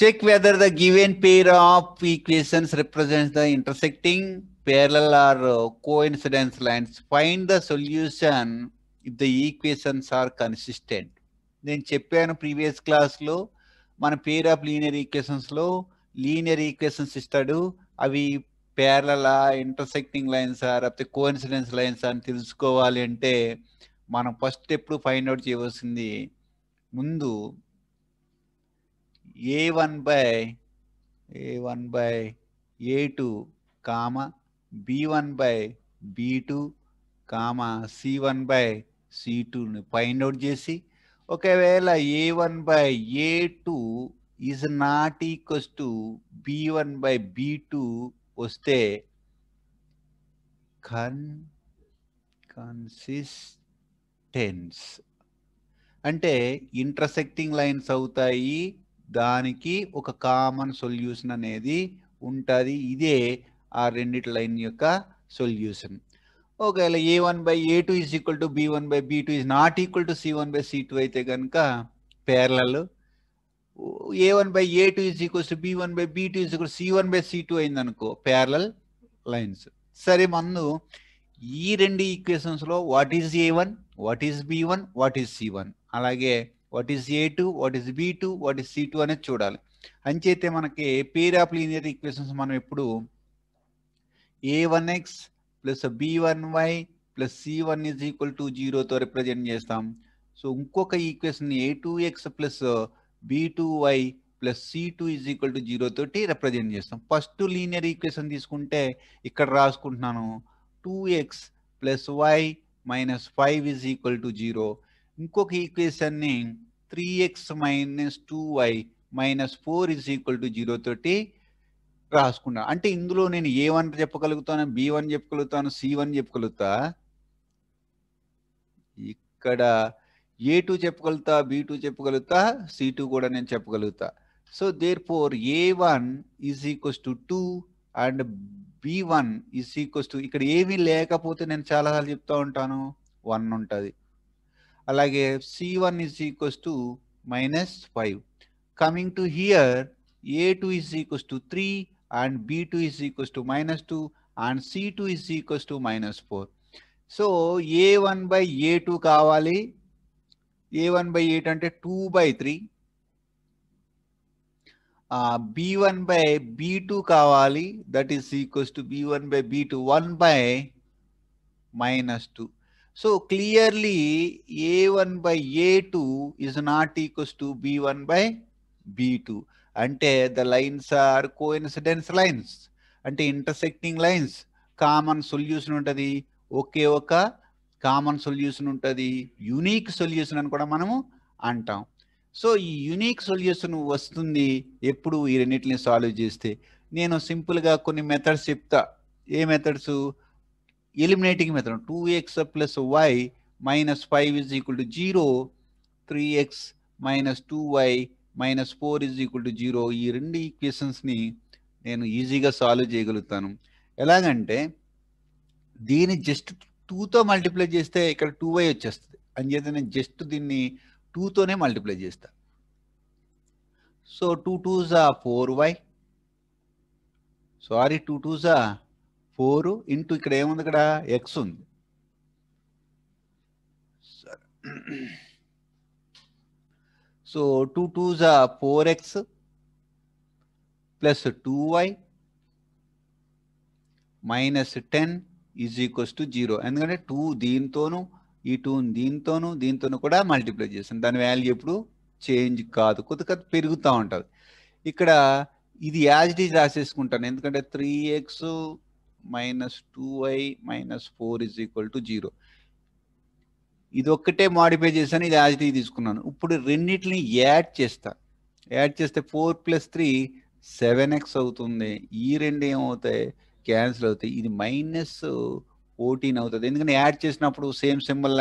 Check whether the given pair of equations represents the intersecting parallel or coincidence lines. Find the solution if the equations are consistent. నేను చెప్పాను previous క్లాస్లో మన pair of linear ఈక్వేషన్స్లో linear equations ఇస్తాడు అవి పేర్లలా intersecting lines లేకపోతే coincidence lines అని తెలుసుకోవాలి అంటే మనం ఫస్ట్ ఎప్పుడు ఫైండ్ అవుట్ చేయవలసింది ముందు A A one one by by A two comma B one by B two comma C one by C టూని ఫైండ్ అవుట్ చేసి ఒకవేళ ఏ one by A two is not equals to B one by B two వస్తే con consistence అంటే intersecting lines అవుతాయి దానికి ఒక common solution అనేది ఉంటుంది ఇదే ఆ రెండిటి లైన్ యొక్క సొల్యూషన్ ఒకవేళ ఏ one by A two is equal to B one by B two is not equal to C one by C two అయితే కనుక parallel A one by A two is equals to B one by B two is equal C one by C two అయిందనుకో parallel lines సరే మందు ఈ రెండు ఈక్వేషన్స్లో what is A one what is B one what is C one అలాగే what is A two what is B two what is C two అనేది చూడాలి అంచైతే మనకి పేర్ ఆఫ్ లీనియర్ ఈక్వేషన్స్ మనం ఇప్పుడు A one X plus B one Y plus C one is equal to జీరోతో represent చేస్తాం so ఇంకొక equation A two X plus B two Y plus C two is equal to zero తోటి represent చేస్తాం first linear equation తీసుకుంటే ఇక్కడ రాసుకుంటున్నాను two X plus why minus five is equal to zero ఇంకొక ని three X minus two why minus four is equal to zero తోటి రాసుకున్నాను అంటే ఇందులో నేను ఏ వన్ చెప్పగలుగుతాను బి వన్ చెప్పగలుగుతాను సి వన్ చెప్పగలుగుతా ఇక్కడ ఏ టూ చెప్పగలుగుతా బి టూ చెప్పగలుగుతా సి టూ కూడా నేను చెప్పగలుగుతా so therefore A one is equals to two and B one is equals to ఇక్కడ ఏమీ లేకపోతే నేను చాలాసార్లు చెప్తా ఉంటాను వన్ ఉంటుంది అలాగే C1 is equals to minus 5. Coming to here, A2 is equals to 3 and B2 is equals to minus 2 and C2 is equals to minus 4. So A1 by A2 kavali, A1 by 8 and 2 by 3. Uh, B1 by B2 kavali, that is equals to B1 by B2, 1 by minus 2. So clearly A1 by A2 is not equals to B1 by B2. Ante the lines are coincidence lines. Ante intersecting lines. Common solution untadi. ఒకే ఒక common solution ఉంటుంది unique solution అని కూడా మనము అంటాం so ఈ unique solution వస్తుంది ఎప్పుడు ఈ రెండింటిని సాల్వ్ చేస్తే నేను సింపుల్గా కొన్ని మెథడ్స్ చెప్తా ఏ methods eliminating method two X plus why minus five equal equal 0 zero three X minus two why minus four is equal to zero ఈ రెండు ఈక్వేషన్స్ని నేను ఈజీగా సాల్వ్ చేయగలుగుతాను ఎలాగంటే దీన్ని జస్ట్ టూతో మల్టిప్లై చేస్తే ఇక్కడ టూ వై వచ్చేస్తుంది అంచేత నేను జస్ట్ దీన్ని టూతోనే మల్టిప్లై చేస్తా so two twos are four Y sorry two twos are four into ఇక్కడ ఏముంది ఇక్కడ ఎక్స్ ఉంది so two two are four X plus two why minus ten is equals to zero ఎందుకంటే టూ దీంతోనూ ఈ టూని దీంతోనూ దీంతోనూ కూడా మల్టిప్లై చేస్తాను దాని వాల్యూ ఎప్పుడు చేంజ్ కాదు కొద్ది పెరుగుతూ ఉంటుంది ఇక్కడ ఇది యాజ్ డీజ్ రాసేసుకుంటాను ఎందుకంటే three X minus two Y minus four is equal to zero ఇది ఒక్కటే మాడిఫై చేశాను ఇది యాజ్ తీసుకున్నాను ఇప్పుడు రెండింటిని యాడ్ చేస్తా యాడ్ చేస్తే four plus three seven X అవుతుంది ఈ రెండు ఏమవుతాయి క్యాన్సిల్ అవుతాయి ఇది మైనస్ ఫోర్టీన్ అవుతుంది ఎందుకంటే యాడ్ చేసినప్పుడు సేమ్ సింబల్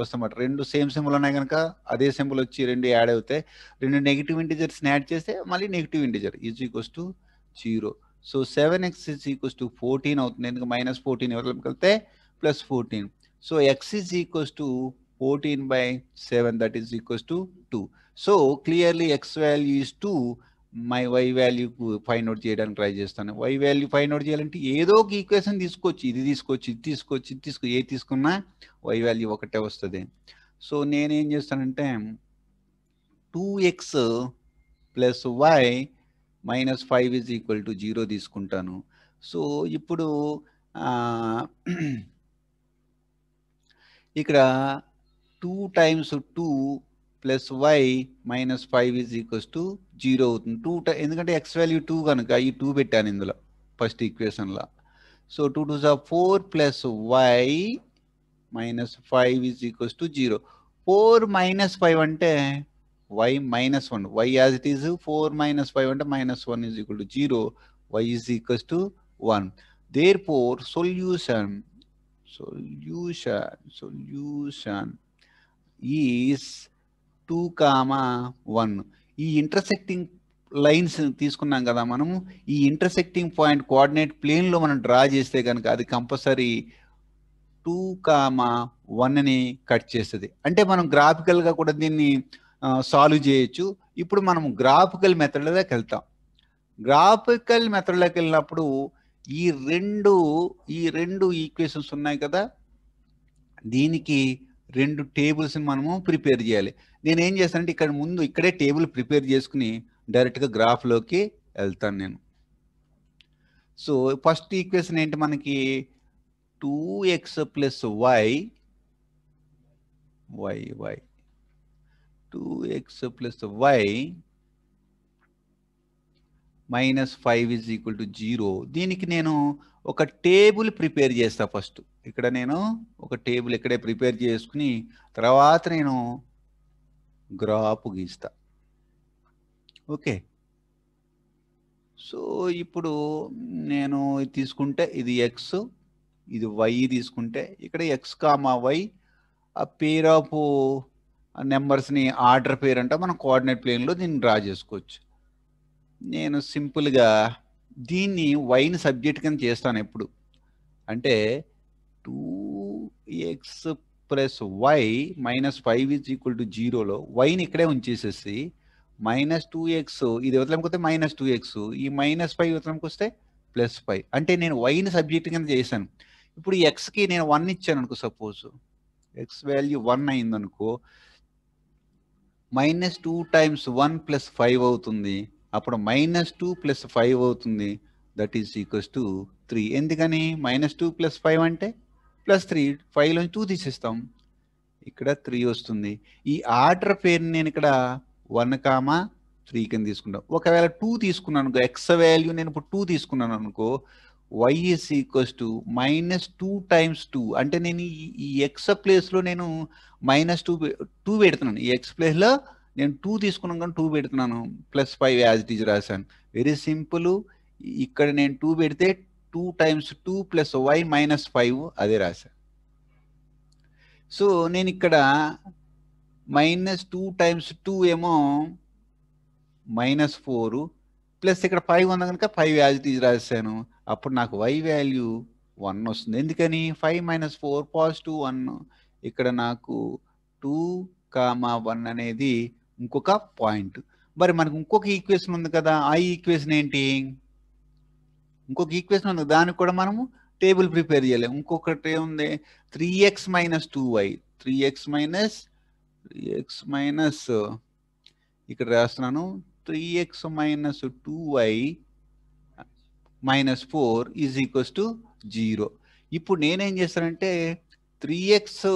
వస్తామట రెండు సేమ్ సింబల్ ఉన్నాయి కనుక అదే సింబల్ వచ్చి రెండు యాడ్ అవుతాయి రెండు నెగిటివ్ ఇంటిజర్స్ని యాడ్ చేస్తే మళ్ళీ negative integer is equals to zero so seven X is equals to fourteen అవుతుంది ఎందుకు మైనస్ ఫోర్టీన్ ఎవరిలోకి వెళ్తే plus fourteen so X is equals to fourteen by seven that is equals to two so clearly X value is two my Y వాల్యూకు find out చేయడానికి try చేస్తాను Y value find out చేయాలంటే ఏదో ఒక equation తీసుకోవచ్చు ఇది తీసుకొచ్చి ఇది తీసుకొచ్చి ఇది తీసుకో ఏ తీసుకున్నా వై వాల్యూ ఒకటే వస్తుంది సో నేనేం చేస్తానంటే two X plus why minus five is equal to zero తీసుకుంటాను సో ఇప్పుడు ఇక్కడ two times two plus why minus five is equals to zero అవుతుంది టూ టై ఎందుకంటే ఎక్స్ వాల్యూ టూ కనుక ఈ టూ పెట్టాను ఇందులో ఫస్ట్ ఈక్వేషన్లో so two two sir four plus why minus five is equals to zero four minus five అంటే y minus one y as it is four minus five అంటే minus one is equal to zero y is equals to one therefore solution solution solution is two comma one ఈ intersecting lines తీసుకున్నాం కదా మనము ఈ intersecting point coordinate ప్లేన్లో మనం draw చేస్తే కనుక అది కంపల్సరీ టూ కామా వన్ అని కట్ చేస్తుంది అంటే మనం గ్రాఫికల్గా కూడా దీన్ని సాల్వ్ చేయొచ్చు ఇప్పుడు మనం గ్రాఫికల్ మెథడ్లోకి వెళ్తాం గ్రాఫికల్ మెథడ్లోకి వెళ్ళినప్పుడు ఈ రెండు ఈ రెండు ఈక్వేషన్స్ ఉన్నాయి కదా దీనికి రెండు టేబుల్స్ని మనము ప్రిపేర్ చేయాలి నేను ఏం చేస్తానంటే ఇక్కడ ముందు ఇక్కడే టేబుల్ ప్రిపేర్ చేసుకుని డైరెక్ట్గా గ్రాఫ్లోకి వెళ్తాను నేను సో ఫస్ట్ ఈక్వేషన్ ఏంటి మనకి two X plus y y y 2x plus y minus five is equal to zero దీనికి నేను ఒక టేబుల్ ప్రిపేర్ చేస్తా ఫస్ట్ ఇక్కడ నేను ఒక టేబుల్ ఇక్కడే ప్రిపేర్ చేసుకుని తర్వాత నేను గ్రాఫ్ గీస్తా ఓకే సో ఇప్పుడు నేను తీసుకుంటే ఇది ఎక్స్ ఇది వై తీసుకుంటే ఇక్కడ ఎక్స్ కామా వై ఆ పేర్ ఆఫ్ నెంబర్స్ని ఆర్డర్ పేరు అంటే మనం కోఆర్డినేట్ ప్లేన్లో దీన్ని డ్రా చేసుకోవచ్చు నేను సింపుల్గా దీన్ని వైన్ సబ్జెక్ట్ కింద చేస్తాను ఎప్పుడు అంటే two X plus why minus five is equal to జీరోలో వైన్ ఇక్కడే ఉంచేసేసి మైనస్ టూ ఎక్స్ ఇది ఇవతలంకి వస్తే మైనస్ టూ ఎక్స్ ఈ మైనస్ ఫైవ్ ఇవతలంకి వస్తే ప్లస్ ఫైవ్ అంటే నేను వైన్ సబ్జెక్ట్ కింద చేశాను ఇప్పుడు ఎక్స్కి నేను వన్ ఇచ్చాను అనుకో సపోజ్ ఎక్స్ వాల్యూ వన్ అయిందనుకో minus two times one plus five అవుతుంది అప్పుడు మైనస్ టూ ప్లస్ ఫైవ్ అవుతుంది that is equals to three ఎందుకని మైనస్ టూ ప్లస్ ఫైవ్ అంటే ప్లస్ త్రీ ఫైవ్లో టూ తీసేస్తాం ఇక్కడ త్రీ వస్తుంది ఈ ఆర్డర్ పేరుని నేను ఇక్కడ వన్ కామా త్రీ కింద తీసుకుంటాం ఒకవేళ టూ తీసుకున్నాను అనుకో ఎక్స్ వాల్యూ నేను ఇప్పుడు టూ తీసుకున్నాను అనుకో y is equals to minus two times two అంటే నేను ఈ ఎక్స్ ప్లేస్లో నేను మైనస్ టూ టూ పెడుతున్నాను ఈ ఎక్స్ ప్లేస్లో నేను టూ తీసుకున్నాను కానీ టూ పెడుతున్నాను ప్లస్ ఫైవ్ యాజ్ టీజ్ రాశాను వెరీ సింపుల్ ఇక్కడ నేను టూ పెడితే two times two plus why minus five అదే రాశాను సో నేను ఇక్కడ మైనస్ టూ టైమ్స్ టూ ఏమో మైనస్ ఫోరు ప్లస్ ఇక్కడ ఫైవ్ ఉంది కనుక ఫైవ్ యాజ్ తీసి రాసాను అప్పుడు నాకు వై వాల్యూ వన్ వస్తుంది ఎందుకని five minus four positive one ఇక్కడ నాకు టూ కామా వన్ అనేది ఇంకొక పాయింట్ మరి మనకు ఇంకొక ఈక్వేషన్ ఉంది కదా ఆ ఈక్వేషన్ ఏంటి ఇంకొక ఈక్వేషన్ ఉంది దానికి కూడా మనము టేబుల్ ప్రిపేర్ చేయలేము ఇంకొకటి ఉంది three X minus two y three X minus three X minus ఇక్కడ రాస్తున్నాను three X minus two why minus four is equals to zero ఇప్పుడు నేనేం చేస్తానంటే త్రీ ఎక్స్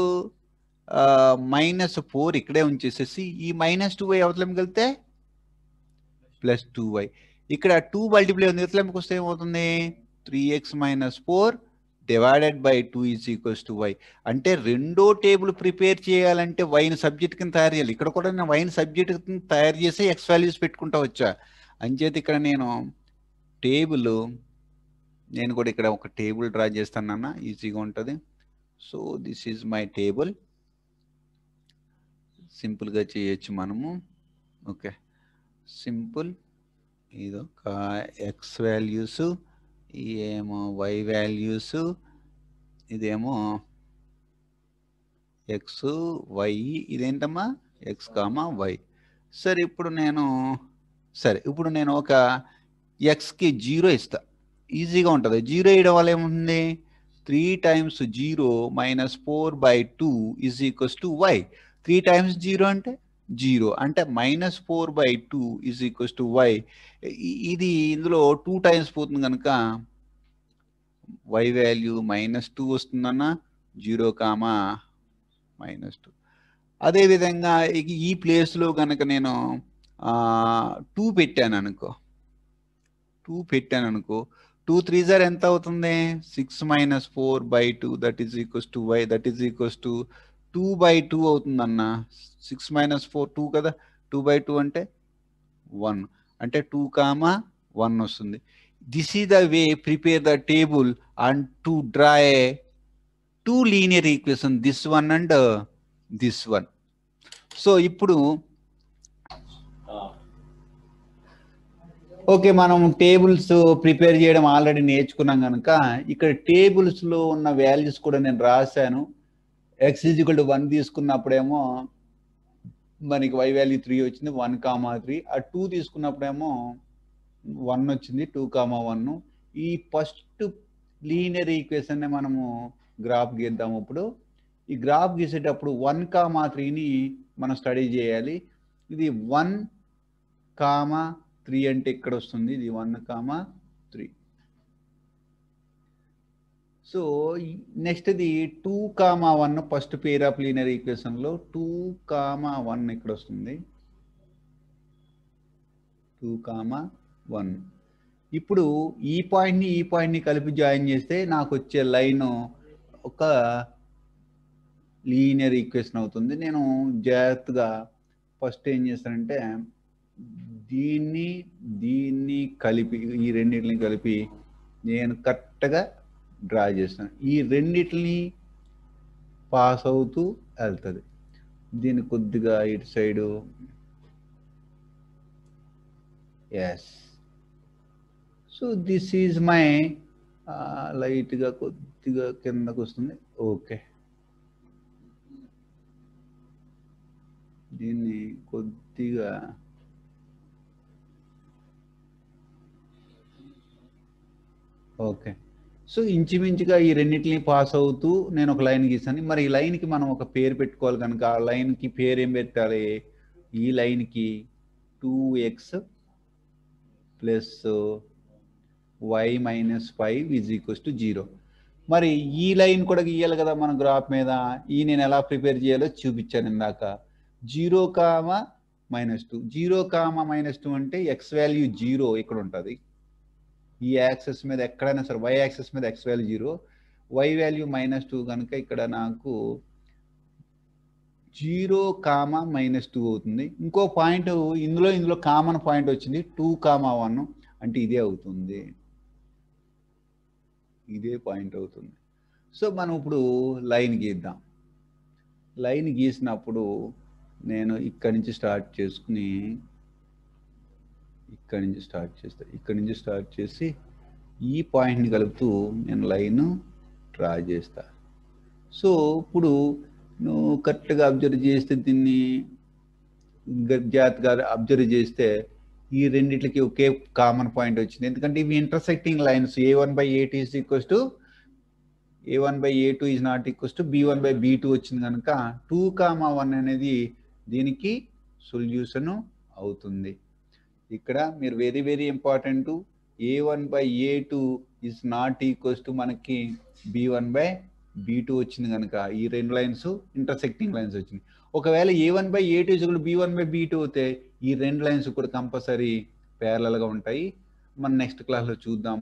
మైనస్ ఫోర్ ఇక్కడే ఉంచేసేసి ఈ మైనస్ టూ వై అవతలం వెళ్తే ప్లస్ టూ వై ఇక్కడ టూ మల్టిప్లై ఉంది అవతలంకి వస్తే ఏమవుతుంది three X minus four divided by two is equals to y అంటే రెండో టేబుల్ ప్రిపేర్ చేయాలంటే వైన్ సబ్జెక్ట్ కింద తయారు చేయాలి ఇక్కడ కూడా నేను వైన్ సబ్జెక్ట్ కింద తయారు చేసి ఎక్స్ వాల్యూస్ పెట్టుకుంటా వచ్చా అంచేది ఇక్కడ నేను టేబుల్ నేను కూడా ఇక్కడ ఒక టేబుల్ డ్రా చేస్తానన్న ఈజీగా ఉంటుంది so this is my table సింపుల్గా చేయొచ్చు మనము ఓకే సింపుల్ ఇది ఒక ఎక్స్ వాల్యూసు ఏమో వై వాల్యూస్ ఇదేమో ఎక్స్ వై ఇదేంటమ్మా ఎక్స్ కామా వై సరే ఇప్పుడు నేను సరే ఇప్పుడు నేను ఒక ఎక్స్కి జీరో ఇస్తా ఈజీగా ఉంటుంది జీరో వేయడం వల్ల ఏముంది three times zero minus four by two is equals to y three times zero అంటే జీరో అంటే minus four by two is equals to y ఇది ఇందులో టూ టైమ్స్ పోతుంది కనుక వై వాల్యూ మైనస్ టూ వస్తుందన్న జీరో కామా మైనస్ టూ అదేవిధంగా ఈ ప్లేస్లో కనుక నేను టూ పెట్టాను అనుకో టూ పెట్టాను అనుకో టూ త్రీ జార్ ఎంత అవుతుంది six minus four by two that is equals to y that is equals to two by two అవుతుందన్న సిక్స్ మైనస్ ఫోర్ టూ కదా టూ బై టూ అంటే వన్ అంటే టూ కామా వన్ వస్తుంది this is the way prepare the table and to draw a two linear equation this one and this one so ఇప్పుడు okay మనం tables prepare చేయడం already నేర్చుకున్నాం కనుక ఇక్కడ టేబుల్స్లో ఉన్న వాల్యూస్ కూడా నేను రాశాను ఎక్స్ ఈజ్వల్ టు వన్ తీసుకున్నప్పుడేమో మనకి వై వాల్యూ త్రీ వచ్చింది వన్ కామా త్రీ ఆ టూ తీసుకున్నప్పుడేమో వన్ వచ్చింది టూ కామా వన్ ఈ ఫస్ట్ లీనియర్ ఈక్వేషన్ని మనము గ్రాఫ్ గీద్దాము ఇప్పుడు ఈ గ్రాఫ్ గీసేటప్పుడు వన్ కామా త్రీని మనం స్టడీ చేయాలి ఇది వన్ కామా త్రీ అంటే ఇక్కడ వస్తుంది ఇది వన్ కామా త్రీ సో నెక్స్ట్ది two comma one first pair of linear ఈక్వేషన్లో టూ కామా వన్ ఇక్కడ వస్తుంది టూ కామా వన్ ఇప్పుడు ఈ పాయింట్ని ఈ పాయింట్ని కలిపి జాయిన్ చేస్తే నాకు వచ్చే లైన్ ఒక లీనియర్ ఈక్వేషన్ అవుతుంది నేను జాగ్రత్తగా ఫస్ట్ ఏం చేస్తానంటే దీన్ని దీన్ని కలిపి ఈ రెండింటిని కలిపి నేను కరెక్ట్గా డ్రా చేస్తాను ఈ రెండిటిని పాస్ అవుతూ వెళ్తుంది దీన్ని కొద్దిగా ఇటు side yes so this is my లైట్గా కొద్దిగా కిందకు వస్తుంది ఓకే దీన్ని కొద్దిగా ఓకే సో ఇంచుమించుగా ఈ రెండింటిని పాస్ అవుతూ నేను ఒక లైన్ గీసాను మరి ఈ లైన్కి మనం ఒక పేరు పెట్టుకోవాలి కనుక ఆ లైన్కి పేరు ఏం పెట్టాలి ఈ లైన్కి two X plus why minus five is equals to zero మరి ఈ లైన్ కూడా గీయాలి కదా మన గ్రాఫ్ మీద ఈ నేను ఎలా ప్రిపేర్ చేయాలో చూపించాను ఇందాక zero comma minus two zero comma minus two అంటే ఎక్స్ వాల్యూ జీరో ఇక్కడ ఉంటుంది ఈ యాక్సెస్ మీద ఎక్కడైనా సరే వై యాక్సెస్ మీద x value zero y value minus two కనుక ఇక్కడ నాకు జీరో కామా మైనస్ టూ అవుతుంది ఇంకో పాయింట్ ఇందులో ఇందులో కామన్ పాయింట్ వచ్చింది టూ కామా వన్ అంటే ఇదే అవుతుంది ఇదే పాయింట్ అవుతుంది సో మనం ఇప్పుడు లైన్ గీద్దాం లైన్ గీసినప్పుడు నేను ఇక్కడి నుంచి స్టార్ట్ చేసుకుని ఇక్కడి నుంచి స్టార్ట్ చేస్తా ఇక్కడి నుంచి స్టార్ట్ చేసి ఈ పాయింట్ని కలుపుతూ నేను లైన్ డ్రా చేస్తా సో ఇప్పుడు నువ్వు కరెక్ట్గా అబ్జర్వ్ చేస్తే దీన్ని జాతగా అబ్జర్వ్ చేస్తే ఈ రెండిట్లకి ఒకే కామన్ పాయింట్ వచ్చింది ఎందుకంటే ఇవి intersecting lines a one by A two is equals to a one by A two is not equals to B one by b two వచ్చింది కనుక టూ కామా వన్ అనేది దీనికి సొల్యూషను అవుతుంది ఇక్కడ మీరు very very important a one by A two is not equals to మనకి b one by B two వచ్చింది కనుక ఈ రెండు లైన్స్ ఇంటర్సెక్టింగ్ లైన్స్ వచ్చింది ఒకవేళ ఏ one by A two b one by B two అయితే ఈ రెండు లైన్స్ కూడా కంపల్సరీ ప్యారలల్గా ఉంటాయి మనం నెక్స్ట్ క్లాస్లో చూద్దాం